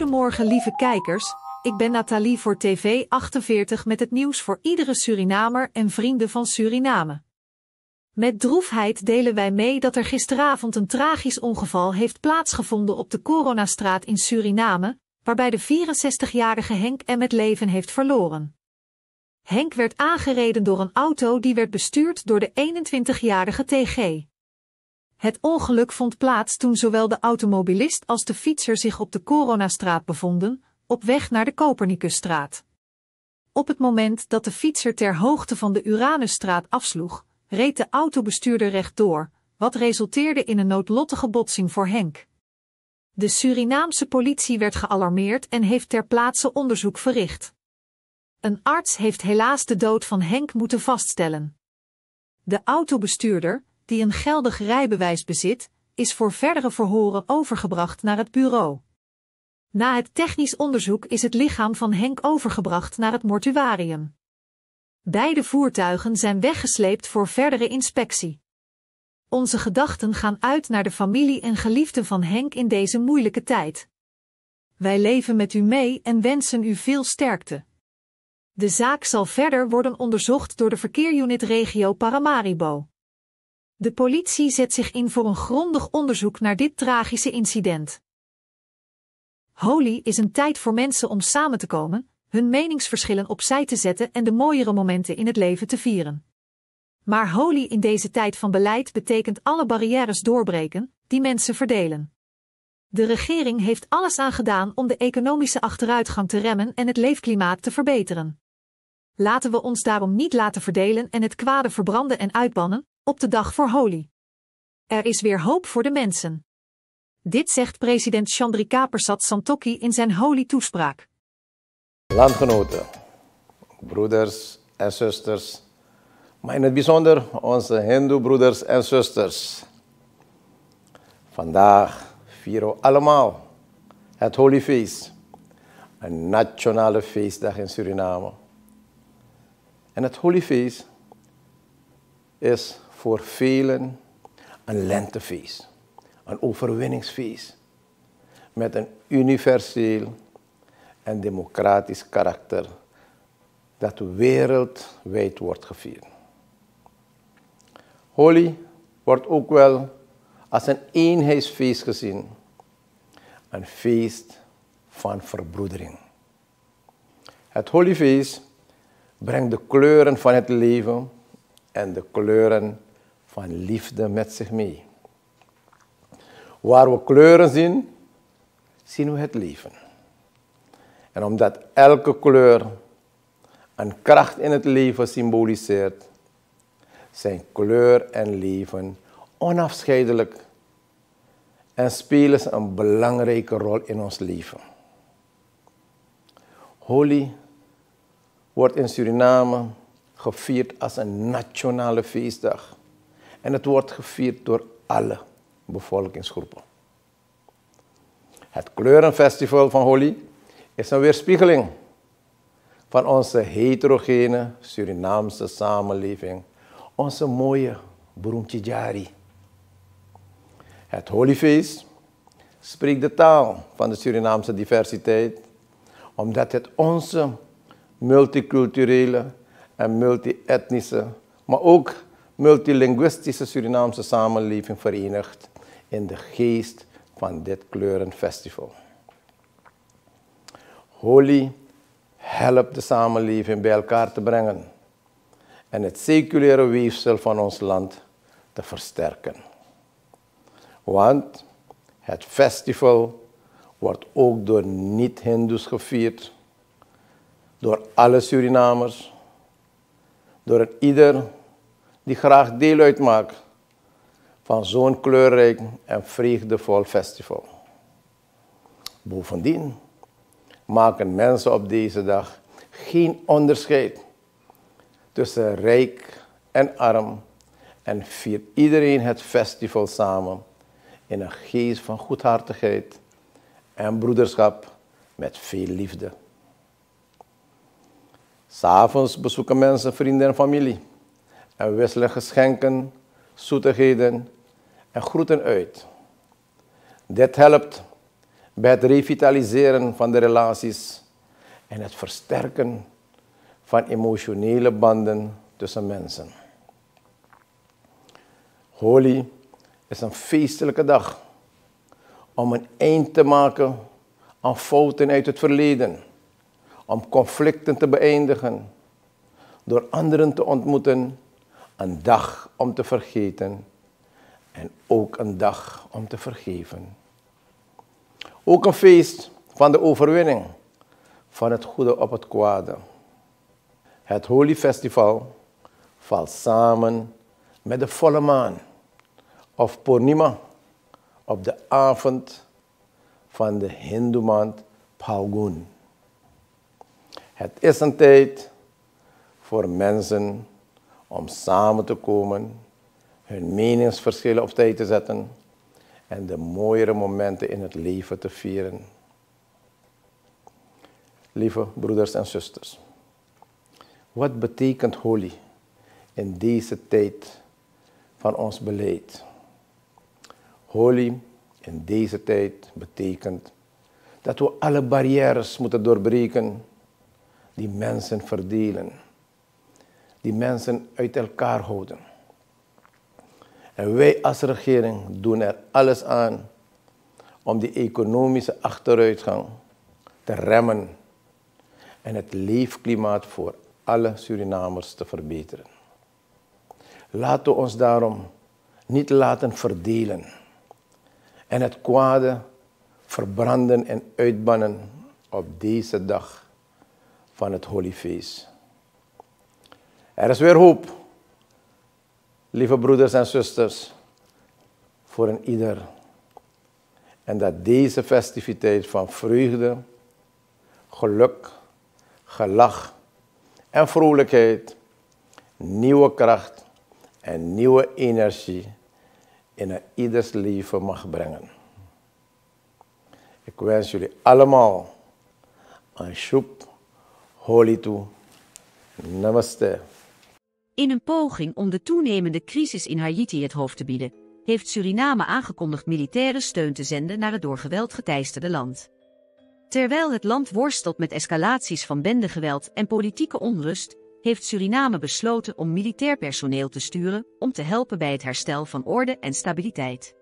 Goedemorgen lieve kijkers, ik ben Nathalie voor TV48 met het nieuws voor iedere Surinamer en vrienden van Suriname. Met droefheid delen wij mee dat er gisteravond een tragisch ongeval heeft plaatsgevonden op de Coronastraat in Suriname, waarbij de 64-jarige Henk M. het leven heeft verloren. Henk werd aangereden door een auto die werd bestuurd door de 21-jarige TG. Het ongeluk vond plaats toen zowel de automobilist als de fietser zich op de Coronastraat bevonden, op weg naar de Copernicusstraat. Op het moment dat de fietser ter hoogte van de Uranusstraat afsloeg, reed de autobestuurder rechtdoor, wat resulteerde in een noodlottige botsing voor Henk. De Surinaamse politie werd gealarmeerd en heeft ter plaatse onderzoek verricht. Een arts heeft helaas de dood van Henk moeten vaststellen. De autobestuurder, die een geldig rijbewijs bezit, is voor verdere verhoren overgebracht naar het bureau. Na het technisch onderzoek is het lichaam van Henk overgebracht naar het mortuarium. Beide voertuigen zijn weggesleept voor verdere inspectie. Onze gedachten gaan uit naar de familie en geliefden van Henk in deze moeilijke tijd. Wij leven met u mee en wensen u veel sterkte. De zaak zal verder worden onderzocht door de verkeerunit regio Paramaribo. De politie zet zich in voor een grondig onderzoek naar dit tragische incident. Holy is een tijd voor mensen om samen te komen, hun meningsverschillen opzij te zetten en de mooiere momenten in het leven te vieren. Maar holy in deze tijd van beleid betekent alle barrières doorbreken die mensen verdelen. De regering heeft alles aan gedaan om de economische achteruitgang te remmen en het leefklimaat te verbeteren. Laten we ons daarom niet laten verdelen en het kwade verbranden en uitbannen, op de dag voor Holi. Er is weer hoop voor de mensen. Dit zegt president Chandrika Persat Santokhi in zijn Holi-toespraak. Landgenoten, broeders en zusters, maar in het bijzonder onze Hindu broeders en zusters. Vandaag vieren we allemaal het Holy Feest, een nationale feestdag in Suriname. En het Holy Feest is voor velen een lentefeest, een overwinningsfeest met een universeel en democratisch karakter dat wereldwijd wordt gevierd. Holi wordt ook wel als een eenheidsfeest gezien, een feest van verbroedering. Het Hollyfeest brengt de kleuren van het leven en de kleuren van liefde met zich mee. Waar we kleuren zien, zien we het leven. En omdat elke kleur een kracht in het leven symboliseert, zijn kleur en leven onafscheidelijk en spelen ze een belangrijke rol in ons leven. Holi wordt in Suriname gevierd als een nationale feestdag. En het wordt gevierd door alle bevolkingsgroepen. Het kleurenfestival van Holi is een weerspiegeling van onze heterogene Surinaamse samenleving, onze mooie jari. Het Holifeest spreekt de taal van de Surinaamse diversiteit, omdat het onze multiculturele en multietnische, maar ook multilinguïstische Surinaamse samenleving verenigt in de geest van dit kleurenfestival. Holi helpt de samenleving bij elkaar te brengen en het seculiere weefsel van ons land te versterken. Want het festival wordt ook door niet-Hindoes gevierd, door alle Surinamers, door ieder die graag deel uitmaakt van zo'n kleurrijk en vreugdevol festival. Bovendien maken mensen op deze dag geen onderscheid tussen rijk en arm en viert iedereen het festival samen in een geest van goedhartigheid en broederschap met veel liefde. S'avonds bezoeken mensen vrienden en familie en wisselen geschenken, zoetigheden en groeten uit. Dit helpt bij het revitaliseren van de relaties en het versterken van emotionele banden tussen mensen. Holi is een feestelijke dag om een eind te maken aan fouten uit het verleden, om conflicten te beëindigen, door anderen te ontmoeten een dag om te vergeten en ook een dag om te vergeven. Ook een feest van de overwinning van het goede op het kwade. Het Holy Festival valt samen met de volle maan of Purnima op de avond van de maand Palgun. Het is een tijd voor mensen om samen te komen, hun meningsverschillen op tijd te zetten en de mooiere momenten in het leven te vieren. Lieve broeders en zusters, wat betekent holy in deze tijd van ons beleid? Holy in deze tijd betekent dat we alle barrières moeten doorbreken die mensen verdelen die mensen uit elkaar houden. En wij als regering doen er alles aan om die economische achteruitgang te remmen en het leefklimaat voor alle Surinamers te verbeteren. Laten we ons daarom niet laten verdelen en het kwade verbranden en uitbannen op deze dag van het Holy Feest. Er is weer hoop, lieve broeders en zusters, voor een ieder. En dat deze festiviteit van vreugde, geluk, gelach en vrolijkheid nieuwe kracht en nieuwe energie in een ieders leven mag brengen. Ik wens jullie allemaal een soep holy to, Namaste. In een poging om de toenemende crisis in Haiti het hoofd te bieden, heeft Suriname aangekondigd militaire steun te zenden naar het door geweld geteisterde land. Terwijl het land worstelt met escalaties van bendegeweld en politieke onrust, heeft Suriname besloten om militair personeel te sturen om te helpen bij het herstel van orde en stabiliteit.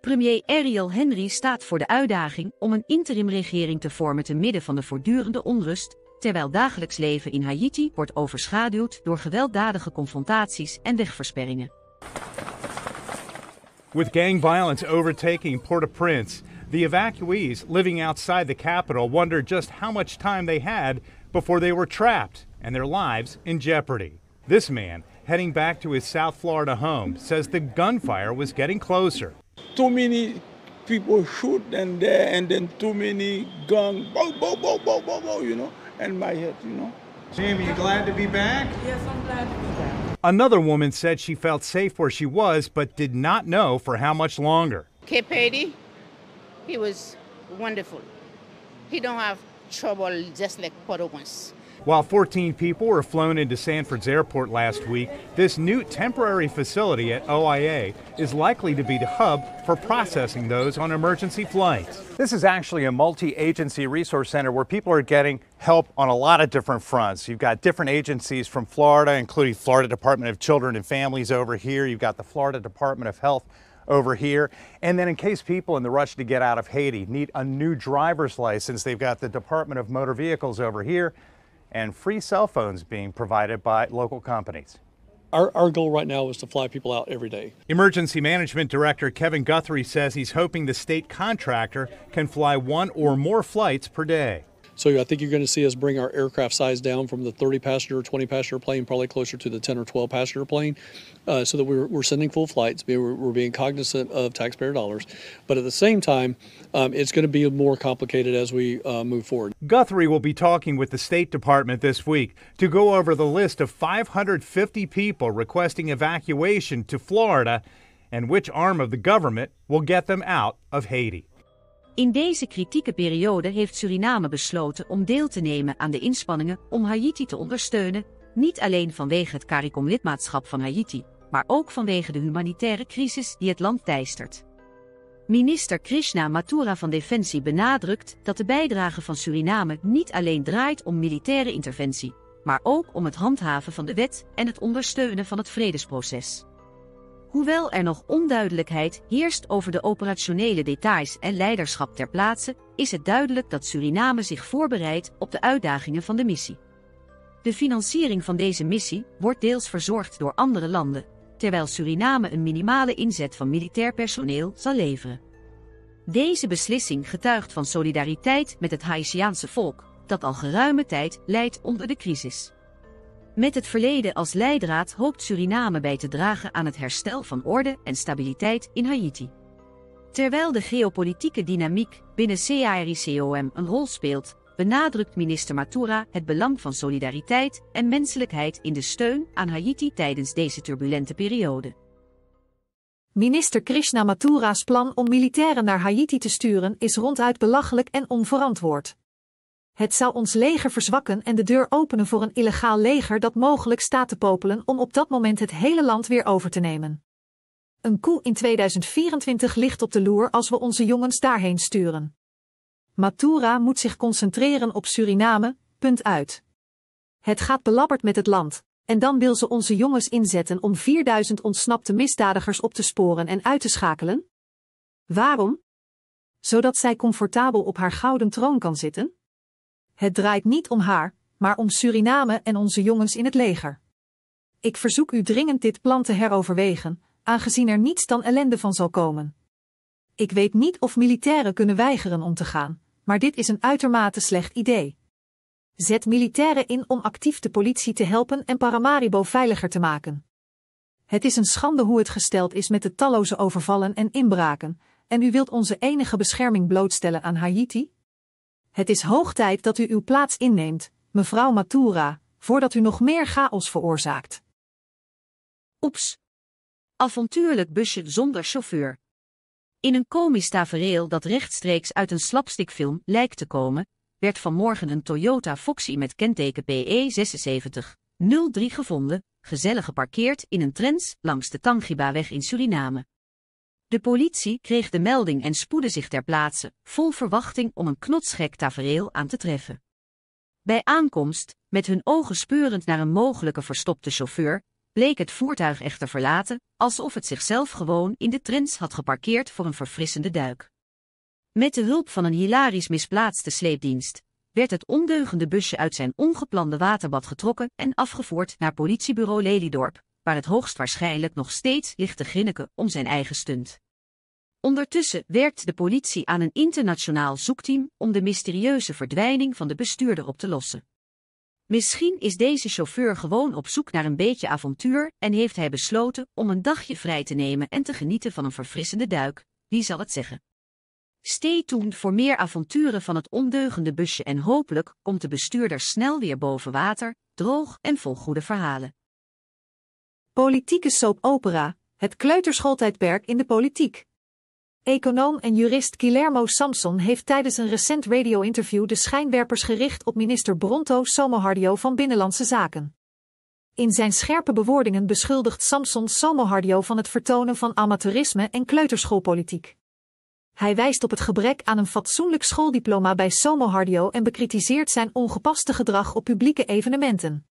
Premier Ariel Henry staat voor de uitdaging om een interimregering te vormen te midden van de voortdurende onrust terwijl dagelijks leven in Haiti wordt overschaduwd door gewelddadige confrontaties en wegversperringen. With gang violence overtaking Port-au-Prince, the evacuees living outside the capital wonder just how much time they had before they were trapped and their lives in jeopardy. This man, heading back to his South Florida home, says the gunfire was getting closer. Too many people shoot and there, and then too many gang, you know. and my head, you know. Jamie, you glad to be back? Yes, I'm glad to be back. Another woman said she felt safe where she was, but did not know for how much longer. Cape Haiti, he was wonderful. He don't have trouble just like Port au Prince. While 14 people were flown into Sanford's airport last week, this new temporary facility at OIA is likely to be the hub for processing those on emergency flights. This is actually a multi-agency resource center where people are getting help on a lot of different fronts. You've got different agencies from Florida, including Florida Department of Children and Families over here. You've got the Florida Department of Health over here. And then in case people in the rush to get out of Haiti need a new driver's license, they've got the Department of Motor Vehicles over here and free cell phones being provided by local companies. Our, our, goal right now is to fly people out every day. Emergency Management Director Kevin Guthrie says he's hoping the state contractor can fly one or more flights per day. So I think you're going to see us bring our aircraft size down from the 30 passenger, 20 passenger plane, probably closer to the 10 or 12 passenger plane, uh, so that we're, we're sending full flights. We're, we're, being cognizant of taxpayer dollars. But at the same time, um, it's going to be more complicated as we uh, move forward. Guthrie will be talking with the State Department this week to go over the list of 550 people requesting evacuation to Florida and which arm of the government will get them out of Haiti. In deze kritieke periode heeft Suriname besloten om deel te nemen aan de inspanningen om Haiti te ondersteunen, niet alleen vanwege het CARICOM-lidmaatschap van Haiti, maar ook vanwege de humanitaire crisis die het land teistert. Minister Krishna Mathura van Defensie benadrukt dat de bijdrage van Suriname niet alleen draait om militaire interventie, maar ook om het handhaven van de wet en het ondersteunen van het vredesproces. Hoewel er nog onduidelijkheid heerst over de operationele details en leiderschap ter plaatse, is het duidelijk dat Suriname zich voorbereidt op de uitdagingen van de missie. De financiering van deze missie wordt deels verzorgd door andere landen, terwijl Suriname een minimale inzet van militair personeel zal leveren. Deze beslissing getuigt van solidariteit met het Haitiaanse volk, dat al geruime tijd lijdt onder de crisis. Met het verleden als leidraad hoopt Suriname bij te dragen aan het herstel van orde en stabiliteit in Haiti. Terwijl de geopolitieke dynamiek binnen CARICOM een rol speelt, benadrukt minister Matura het belang van solidariteit en menselijkheid in de steun aan Haiti tijdens deze turbulente periode. Minister Krishna Matura's plan om militairen naar Haiti te sturen is ronduit belachelijk en onverantwoord. Het zou ons leger verzwakken en de deur openen voor een illegaal leger dat mogelijk staat te popelen om op dat moment het hele land weer over te nemen. Een koe in 2024 ligt op de loer als we onze jongens daarheen sturen. Matura moet zich concentreren op Suriname, punt uit. Het gaat belabberd met het land, en dan wil ze onze jongens inzetten om 4000 ontsnapte misdadigers op te sporen en uit te schakelen? Waarom? Zodat zij comfortabel op haar gouden troon kan zitten? Het draait niet om haar, maar om Suriname en onze jongens in het leger. Ik verzoek u dringend dit plan te heroverwegen, aangezien er niets dan ellende van zal komen. Ik weet niet of militairen kunnen weigeren om te gaan, maar dit is een uitermate slecht idee. Zet militairen in om actief de politie te helpen en Paramaribo veiliger te maken. Het is een schande hoe het gesteld is met de talloze overvallen en inbraken, en u wilt onze enige bescherming blootstellen aan Haiti? Het is hoog tijd dat u uw plaats inneemt, mevrouw Matura, voordat u nog meer chaos veroorzaakt. Oeps. Avontuurlijk busje zonder chauffeur. In een komisch tafereel dat rechtstreeks uit een slapstickfilm lijkt te komen, werd vanmorgen een Toyota Foxy met kenteken PE 76 03 gevonden, gezellig geparkeerd in een trens langs de Tangibaweg in Suriname. De politie kreeg de melding en spoedde zich ter plaatse, vol verwachting om een knotsgek tafereel aan te treffen. Bij aankomst, met hun ogen speurend naar een mogelijke verstopte chauffeur, bleek het voertuig echter verlaten, alsof het zichzelf gewoon in de trends had geparkeerd voor een verfrissende duik. Met de hulp van een hilarisch misplaatste sleepdienst, werd het ondeugende busje uit zijn ongeplande waterbad getrokken en afgevoerd naar politiebureau Lelydorp, waar het hoogstwaarschijnlijk nog steeds ligt te grinniken om zijn eigen stunt. Ondertussen werkt de politie aan een internationaal zoekteam om de mysterieuze verdwijning van de bestuurder op te lossen. Misschien is deze chauffeur gewoon op zoek naar een beetje avontuur en heeft hij besloten om een dagje vrij te nemen en te genieten van een verfrissende duik, wie zal het zeggen. Stay tuned voor meer avonturen van het ondeugende busje en hopelijk komt de bestuurder snel weer boven water, droog en vol goede verhalen. Politieke soap opera, het kleuterschooltijdperk in de politiek. Econoom en jurist Guillermo Samson heeft tijdens een recent radio-interview de schijnwerpers gericht op minister Bronto Somohardio van Binnenlandse Zaken. In zijn scherpe bewoordingen beschuldigt Samson Somohardio van het vertonen van amateurisme en kleuterschoolpolitiek. Hij wijst op het gebrek aan een fatsoenlijk schooldiploma bij Somohardio en bekritiseert zijn ongepaste gedrag op publieke evenementen.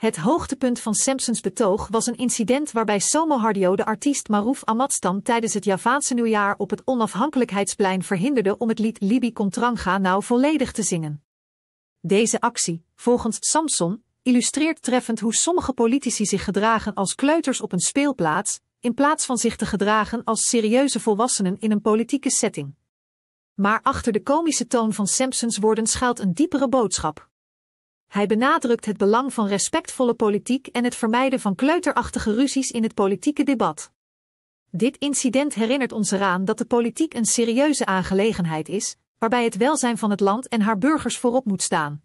Het hoogtepunt van Samsons betoog was een incident waarbij Somo Hardio de artiest Marouf Amatstam tijdens het Javaanse nieuwjaar op het onafhankelijkheidsplein verhinderde om het lied Libi Contranga nou volledig te zingen. Deze actie, volgens Samson, illustreert treffend hoe sommige politici zich gedragen als kleuters op een speelplaats, in plaats van zich te gedragen als serieuze volwassenen in een politieke setting. Maar achter de komische toon van Samsons woorden schuilt een diepere boodschap. Hij benadrukt het belang van respectvolle politiek en het vermijden van kleuterachtige ruzies in het politieke debat. Dit incident herinnert ons eraan dat de politiek een serieuze aangelegenheid is, waarbij het welzijn van het land en haar burgers voorop moet staan.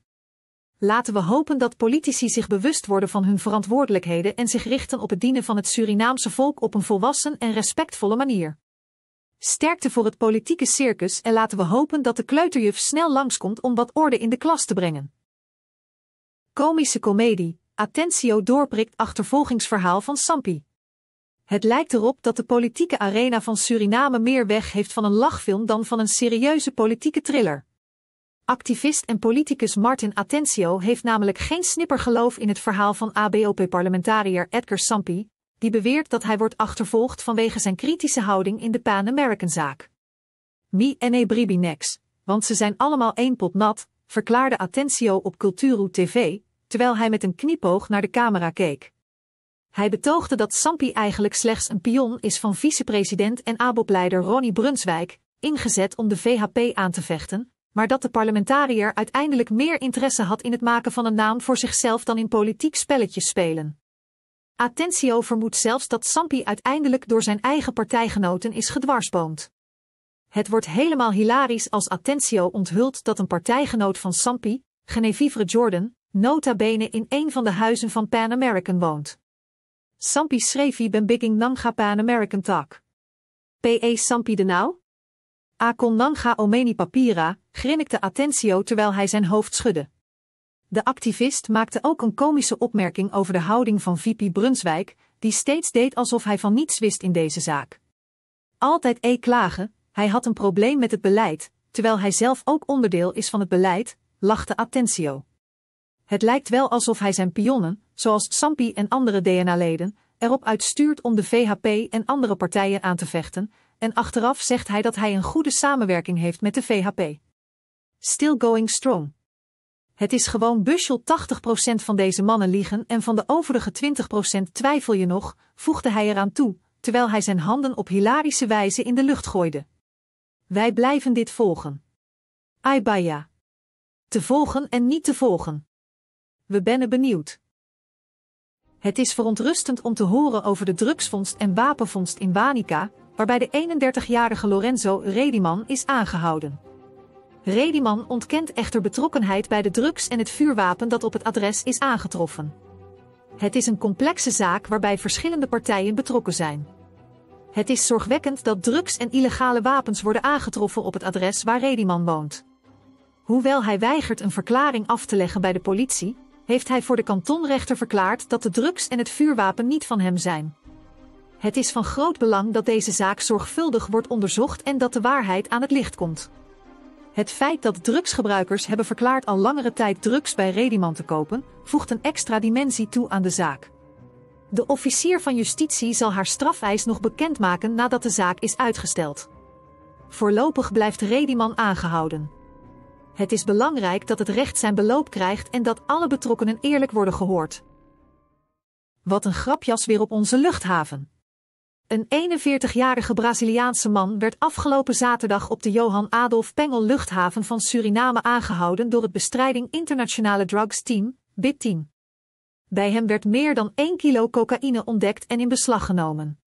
Laten we hopen dat politici zich bewust worden van hun verantwoordelijkheden en zich richten op het dienen van het Surinaamse volk op een volwassen en respectvolle manier. Sterkte voor het politieke circus en laten we hopen dat de kleuterjuf snel langskomt om wat orde in de klas te brengen. Komische komedie, Attentio oh, doorprikt achtervolgingsverhaal van Sampi. Het lijkt erop dat de politieke arena van Suriname meer weg heeft van een lachfilm dan van een serieuze politieke thriller. Activist en politicus Martin Atencio oh, heeft namelijk geen snippergeloof in het verhaal van ABOP-parlementariër Edgar Sampi, die beweert dat hij wordt achtervolgd vanwege zijn kritische houding in de Pan-American-zaak. Mi en Ebribi next, want ze zijn allemaal één pot nat, verklaarde Attentio op Culturu TV, terwijl hij met een kniepoog naar de camera keek. Hij betoogde dat Sampi eigenlijk slechts een pion is van vicepresident en Abopleider Ronnie Brunswijk, ingezet om de VHP aan te vechten, maar dat de parlementariër uiteindelijk meer interesse had in het maken van een naam voor zichzelf dan in politiek spelletjes spelen. Attentio vermoedt zelfs dat Sampi uiteindelijk door zijn eigen partijgenoten is gedwarsboomd. Het wordt helemaal hilarisch als Attentio onthult dat een partijgenoot van Sampi, Genevieve Jordan, nota bene in een van de huizen van Pan American woont. Sampi schreef ben bigging Nanga Pan American tak. P.E. Sampi de nou? Akon Nanga Omeni Papira, grinnikte Attentio terwijl hij zijn hoofd schudde. De activist maakte ook een komische opmerking over de houding van VP Brunswijk, die steeds deed alsof hij van niets wist in deze zaak. Altijd e-klagen, hij had een probleem met het beleid, terwijl hij zelf ook onderdeel is van het beleid, lachte Attentio. Het lijkt wel alsof hij zijn pionnen, zoals Sampi en andere DNA-leden, erop uitstuurt om de VHP en andere partijen aan te vechten, en achteraf zegt hij dat hij een goede samenwerking heeft met de VHP. Still going strong. Het is gewoon bushel 80% van deze mannen liegen en van de overige 20% twijfel je nog, voegde hij eraan toe, terwijl hij zijn handen op hilarische wijze in de lucht gooide. Wij blijven dit volgen. Aibaya. Te volgen en niet te volgen. We benen benieuwd. Het is verontrustend om te horen over de drugsvondst en wapenvondst in Wanica, waarbij de 31-jarige Lorenzo Rediman is aangehouden. Rediman ontkent echter betrokkenheid bij de drugs en het vuurwapen dat op het adres is aangetroffen. Het is een complexe zaak waarbij verschillende partijen betrokken zijn. Het is zorgwekkend dat drugs en illegale wapens worden aangetroffen op het adres waar Rediman woont. Hoewel hij weigert een verklaring af te leggen bij de politie, heeft hij voor de kantonrechter verklaard dat de drugs en het vuurwapen niet van hem zijn. Het is van groot belang dat deze zaak zorgvuldig wordt onderzocht en dat de waarheid aan het licht komt. Het feit dat drugsgebruikers hebben verklaard al langere tijd drugs bij Rediman te kopen, voegt een extra dimensie toe aan de zaak. De officier van justitie zal haar strafeis nog bekendmaken nadat de zaak is uitgesteld. Voorlopig blijft Rediman aangehouden. Het is belangrijk dat het recht zijn beloop krijgt en dat alle betrokkenen eerlijk worden gehoord. Wat een grapjas weer op onze luchthaven. Een 41-jarige Braziliaanse man werd afgelopen zaterdag op de Johan Adolf Pengel luchthaven van Suriname aangehouden door het bestrijding internationale drugs team, Bit team bij hem werd meer dan 1 kilo cocaïne ontdekt en in beslag genomen.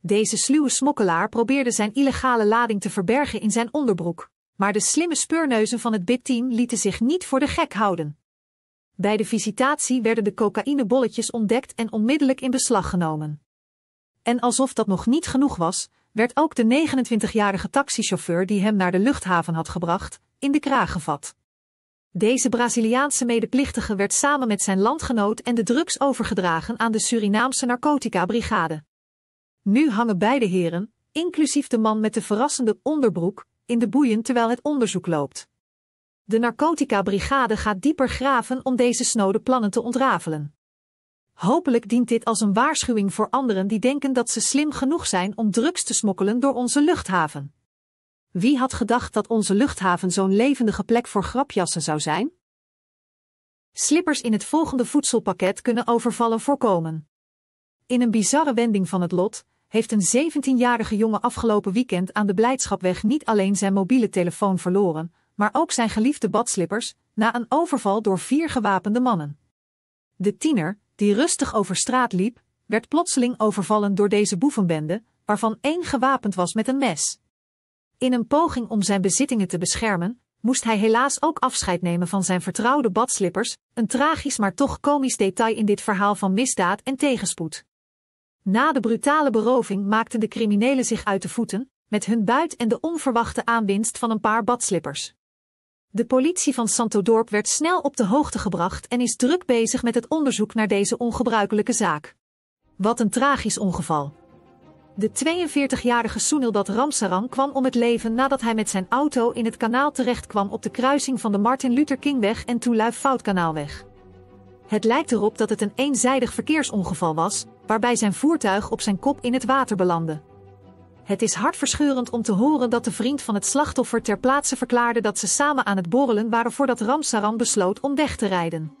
Deze sluwe smokkelaar probeerde zijn illegale lading te verbergen in zijn onderbroek, maar de slimme speurneuzen van het BIT-team lieten zich niet voor de gek houden. Bij de visitatie werden de cocaïnebolletjes ontdekt en onmiddellijk in beslag genomen. En alsof dat nog niet genoeg was, werd ook de 29-jarige taxichauffeur die hem naar de luchthaven had gebracht, in de kraag gevat. Deze Braziliaanse medeplichtige werd samen met zijn landgenoot en de drugs overgedragen aan de Surinaamse narcotica-brigade. Nu hangen beide heren, inclusief de man met de verrassende onderbroek, in de boeien terwijl het onderzoek loopt. De narcotica-brigade gaat dieper graven om deze snode plannen te ontrafelen. Hopelijk dient dit als een waarschuwing voor anderen die denken dat ze slim genoeg zijn om drugs te smokkelen door onze luchthaven. Wie had gedacht dat onze luchthaven zo'n levendige plek voor grapjassen zou zijn? Slippers in het volgende voedselpakket kunnen overvallen voorkomen. In een bizarre wending van het lot heeft een 17-jarige jongen afgelopen weekend aan de Blijdschapweg niet alleen zijn mobiele telefoon verloren, maar ook zijn geliefde badslippers na een overval door vier gewapende mannen. De tiener, die rustig over straat liep, werd plotseling overvallen door deze boevenbende, waarvan één gewapend was met een mes. In een poging om zijn bezittingen te beschermen, moest hij helaas ook afscheid nemen van zijn vertrouwde badslippers, een tragisch maar toch komisch detail in dit verhaal van misdaad en tegenspoed. Na de brutale beroving maakten de criminelen zich uit de voeten, met hun buit en de onverwachte aanwinst van een paar badslippers. De politie van Santo Dorp werd snel op de hoogte gebracht en is druk bezig met het onderzoek naar deze ongebruikelijke zaak. Wat een tragisch ongeval. De 42-jarige Soenildat Ramsaran kwam om het leven nadat hij met zijn auto in het kanaal terechtkwam op de kruising van de Martin Luther Kingweg en Toelui Foutkanaalweg. Het lijkt erop dat het een eenzijdig verkeersongeval was, waarbij zijn voertuig op zijn kop in het water belandde. Het is hartverscheurend om te horen dat de vriend van het slachtoffer ter plaatse verklaarde dat ze samen aan het borrelen waren voordat Ramsaran besloot om weg te rijden.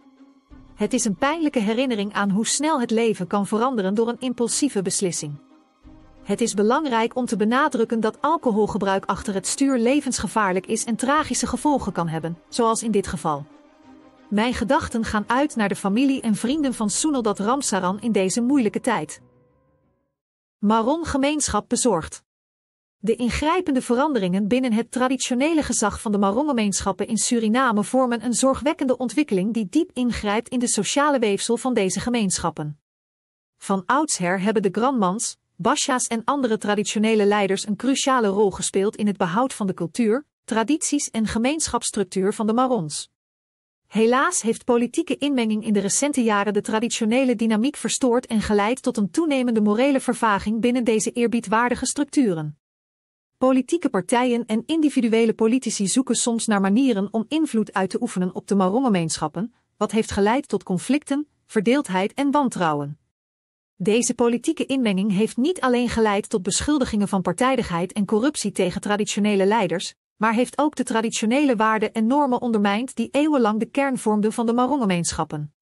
Het is een pijnlijke herinnering aan hoe snel het leven kan veranderen door een impulsieve beslissing. Het is belangrijk om te benadrukken dat alcoholgebruik achter het stuur levensgevaarlijk is en tragische gevolgen kan hebben, zoals in dit geval. Mijn gedachten gaan uit naar de familie en vrienden van Soenaldat Ramsaran in deze moeilijke tijd. Maron gemeenschap bezorgd. De ingrijpende veranderingen binnen het traditionele gezag van de gemeenschappen in Suriname vormen een zorgwekkende ontwikkeling die diep ingrijpt in de sociale weefsel van deze gemeenschappen. Van oudsher hebben de Grandmans, basha's en andere traditionele leiders een cruciale rol gespeeld in het behoud van de cultuur, tradities en gemeenschapsstructuur van de Marons. Helaas heeft politieke inmenging in de recente jaren de traditionele dynamiek verstoord en geleid tot een toenemende morele vervaging binnen deze eerbiedwaardige structuren. Politieke partijen en individuele politici zoeken soms naar manieren om invloed uit te oefenen op de Marongemeenschappen, wat heeft geleid tot conflicten, verdeeldheid en wantrouwen. Deze politieke inmenging heeft niet alleen geleid tot beschuldigingen van partijdigheid en corruptie tegen traditionele leiders, maar heeft ook de traditionele waarden en normen ondermijnd die eeuwenlang de kern vormden van de Marongemeenschappen.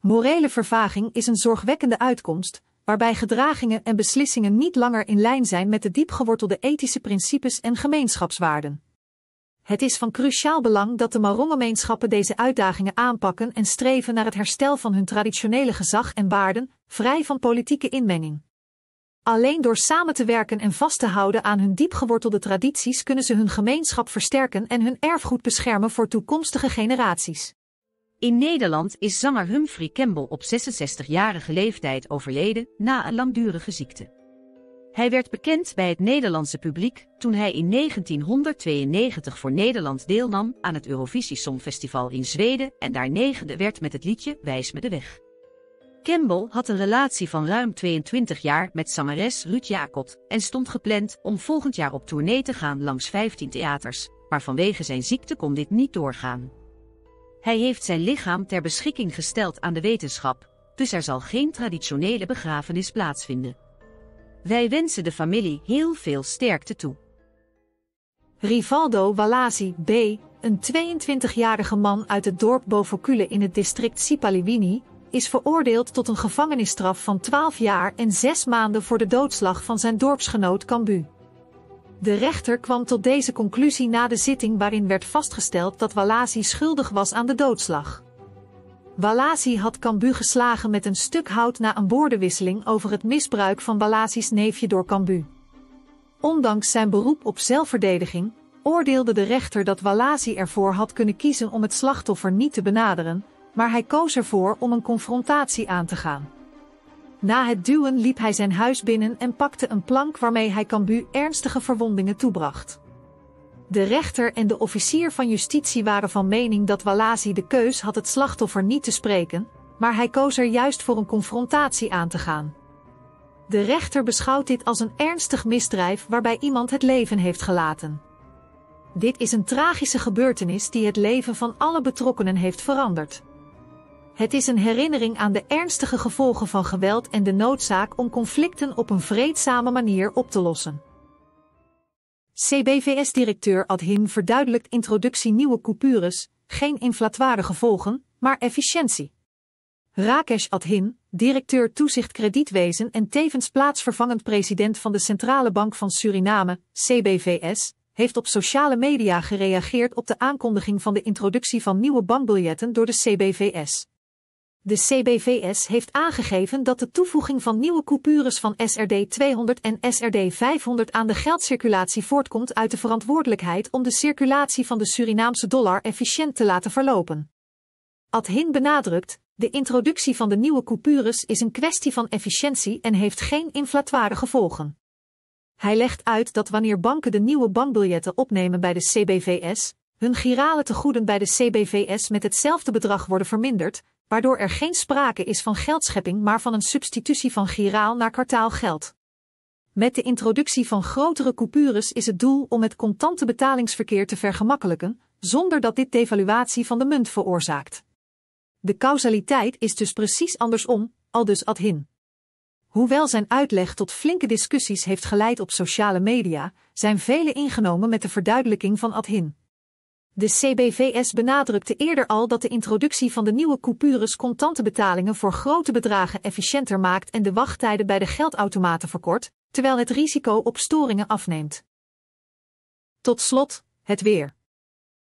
Morele vervaging is een zorgwekkende uitkomst, waarbij gedragingen en beslissingen niet langer in lijn zijn met de diepgewortelde ethische principes en gemeenschapswaarden. Het is van cruciaal belang dat de Marongemeenschappen deze uitdagingen aanpakken en streven naar het herstel van hun traditionele gezag en waarden, vrij van politieke inmenging. Alleen door samen te werken en vast te houden aan hun diepgewortelde tradities kunnen ze hun gemeenschap versterken en hun erfgoed beschermen voor toekomstige generaties. In Nederland is zanger Humphrey Campbell op 66-jarige leeftijd overleden na een langdurige ziekte. Hij werd bekend bij het Nederlandse publiek toen hij in 1992 voor Nederland deelnam aan het Eurovisie Songfestival in Zweden en daar negende werd met het liedje Wijs me de weg. Campbell had een relatie van ruim 22 jaar met zangeres Ruud Jacob en stond gepland om volgend jaar op tournee te gaan langs 15 theaters, maar vanwege zijn ziekte kon dit niet doorgaan. Hij heeft zijn lichaam ter beschikking gesteld aan de wetenschap, dus er zal geen traditionele begrafenis plaatsvinden. Wij wensen de familie heel veel sterkte toe. Rivaldo Walasi B., een 22-jarige man uit het dorp Bovocule in het district Sipaliwini, is veroordeeld tot een gevangenisstraf van 12 jaar en 6 maanden voor de doodslag van zijn dorpsgenoot Cambu. De rechter kwam tot deze conclusie na de zitting waarin werd vastgesteld dat Walasi schuldig was aan de doodslag. Walasi had Cambu geslagen met een stuk hout na een woordenwisseling over het misbruik van Walasi's neefje door Cambu. Ondanks zijn beroep op zelfverdediging oordeelde de rechter dat Walasi ervoor had kunnen kiezen om het slachtoffer niet te benaderen, maar hij koos ervoor om een confrontatie aan te gaan. Na het duwen liep hij zijn huis binnen en pakte een plank waarmee hij Cambu ernstige verwondingen toebracht. De rechter en de officier van justitie waren van mening dat Walasi de keus had het slachtoffer niet te spreken, maar hij koos er juist voor een confrontatie aan te gaan. De rechter beschouwt dit als een ernstig misdrijf waarbij iemand het leven heeft gelaten. Dit is een tragische gebeurtenis die het leven van alle betrokkenen heeft veranderd. Het is een herinnering aan de ernstige gevolgen van geweld en de noodzaak om conflicten op een vreedzame manier op te lossen. CBVS-directeur Adhin verduidelijkt introductie nieuwe coupures, geen inflatoire gevolgen, maar efficiëntie. Rakesh Adhin, directeur toezicht kredietwezen en tevens plaatsvervangend president van de Centrale Bank van Suriname, CBVS, heeft op sociale media gereageerd op de aankondiging van de introductie van nieuwe bankbiljetten door de CBVS. De CBVS heeft aangegeven dat de toevoeging van nieuwe coupures van SRD 200 en SRD 500 aan de geldcirculatie voortkomt uit de verantwoordelijkheid om de circulatie van de Surinaamse dollar efficiënt te laten verlopen. Adhin benadrukt, de introductie van de nieuwe coupures is een kwestie van efficiëntie en heeft geen inflatoire gevolgen. Hij legt uit dat wanneer banken de nieuwe bankbiljetten opnemen bij de CBVS, hun girale tegoeden bij de CBVS met hetzelfde bedrag worden verminderd, waardoor er geen sprake is van geldschepping maar van een substitutie van giraal naar geld. Met de introductie van grotere coupures is het doel om het contante betalingsverkeer te vergemakkelijken, zonder dat dit devaluatie van de munt veroorzaakt. De causaliteit is dus precies andersom, al dus ad hin. Hoewel zijn uitleg tot flinke discussies heeft geleid op sociale media, zijn velen ingenomen met de verduidelijking van ad hin. De CBVS benadrukte eerder al dat de introductie van de nieuwe coupures contante betalingen voor grote bedragen efficiënter maakt en de wachttijden bij de geldautomaten verkort, terwijl het risico op storingen afneemt. Tot slot, het weer.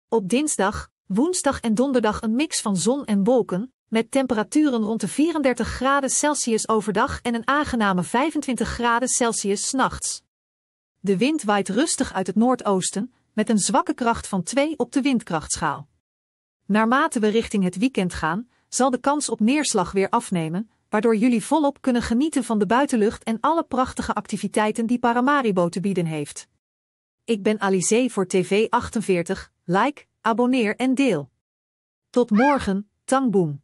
Op dinsdag, woensdag en donderdag een mix van zon en wolken, met temperaturen rond de 34 graden Celsius overdag en een aangename 25 graden Celsius s'nachts. De wind waait rustig uit het noordoosten, met een zwakke kracht van 2 op de windkrachtschaal. Naarmate we richting het weekend gaan, zal de kans op neerslag weer afnemen, waardoor jullie volop kunnen genieten van de buitenlucht en alle prachtige activiteiten die Paramaribo te bieden heeft. Ik ben Alize voor TV48, like, abonneer en deel. Tot morgen, Tangboom.